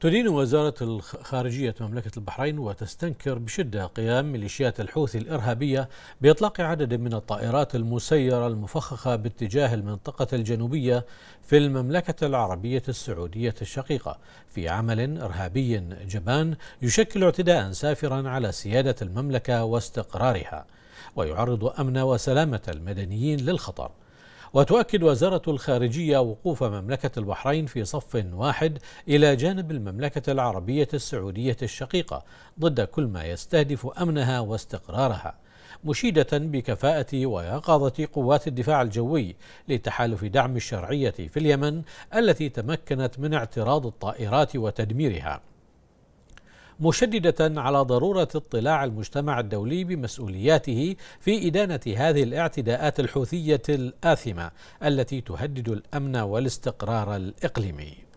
تدين وزارة الخارجية مملكة البحرين وتستنكر بشدة قيام ميليشيات الحوثي الإرهابية بإطلاق عدد من الطائرات المسيرة المفخخة باتجاه المنطقة الجنوبية في المملكة العربية السعودية الشقيقة في عمل إرهابي جبان يشكل اعتداء سافرا على سيادة المملكة واستقرارها ويعرض أمن وسلامة المدنيين للخطر وتؤكد وزارة الخارجية وقوف مملكة البحرين في صف واحد إلى جانب المملكة العربية السعودية الشقيقة ضد كل ما يستهدف أمنها واستقرارها مشيدة بكفاءة ويقظة قوات الدفاع الجوي لتحالف دعم الشرعية في اليمن التي تمكنت من اعتراض الطائرات وتدميرها مشددة على ضرورة اطلاع المجتمع الدولي بمسؤولياته في إدانة هذه الاعتداءات الحوثية الآثمة التي تهدد الأمن والاستقرار الإقليمي